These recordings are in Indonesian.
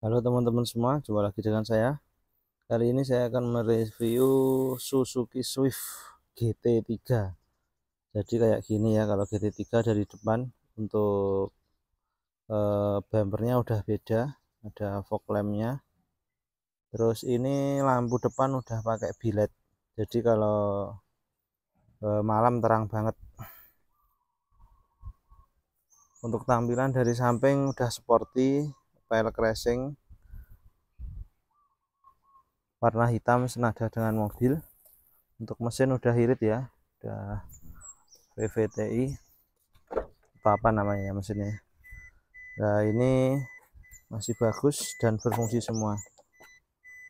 Halo teman-teman semua, jumpa lagi dengan saya. Kali ini saya akan mereview Suzuki Swift GT3. Jadi kayak gini ya, kalau GT3 dari depan untuk e, bumpernya udah beda, ada fog lampnya. Terus ini lampu depan udah pakai bilet. Jadi kalau e, malam terang banget. Untuk tampilan dari samping udah sporty, pelek racing warna hitam senada dengan mobil untuk mesin udah irit ya udah VVTI apa apa namanya ya mesinnya ya. nah ini masih bagus dan berfungsi semua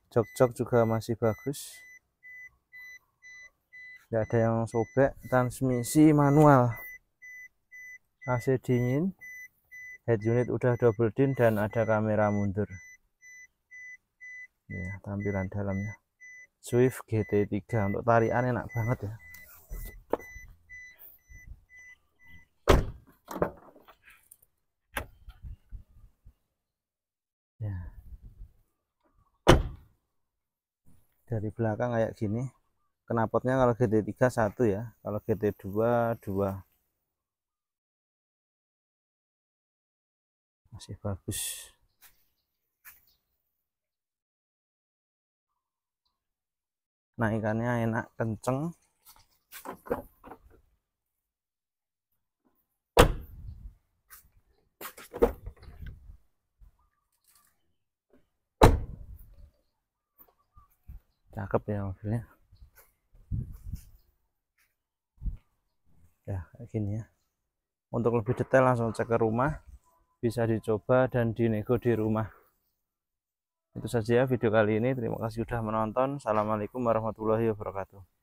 jok-jok juga masih bagus tidak ada yang sobek transmisi manual AC dingin head unit udah double din dan ada kamera mundur ya tampilan dalamnya Swift GT3 untuk tarian enak banget ya ya dari belakang kayak gini Kenapotnya kalau GT3 satu ya kalau GT2 dua masih bagus nah ikannya enak kenceng cakep ya mobilnya ya kayak gini ya untuk lebih detail langsung cek ke rumah bisa dicoba dan dinego di rumah. Itu saja video kali ini. Terima kasih sudah menonton. Assalamualaikum warahmatullahi wabarakatuh.